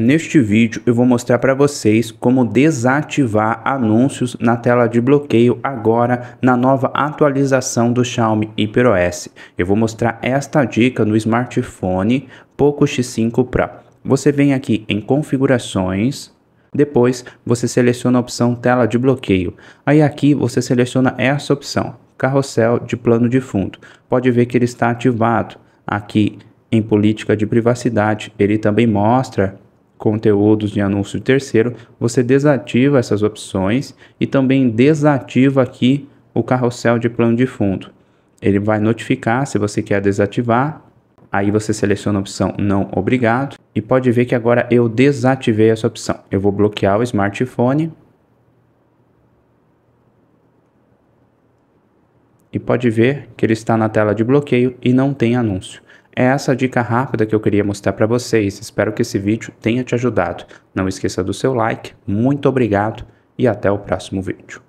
Neste vídeo eu vou mostrar para vocês como desativar anúncios na tela de bloqueio agora na nova atualização do Xiaomi HyperOS. Eu vou mostrar esta dica no smartphone Poco X5 Pro. Você vem aqui em configurações, depois você seleciona a opção tela de bloqueio. Aí aqui você seleciona essa opção, carrossel de plano de fundo. Pode ver que ele está ativado. Aqui em política de privacidade, ele também mostra conteúdos de anúncio terceiro, você desativa essas opções e também desativa aqui o carrossel de plano de fundo. Ele vai notificar se você quer desativar, aí você seleciona a opção não obrigado e pode ver que agora eu desativei essa opção. Eu vou bloquear o smartphone e pode ver que ele está na tela de bloqueio e não tem anúncio. É essa dica rápida que eu queria mostrar para vocês. Espero que esse vídeo tenha te ajudado. Não esqueça do seu like. Muito obrigado e até o próximo vídeo.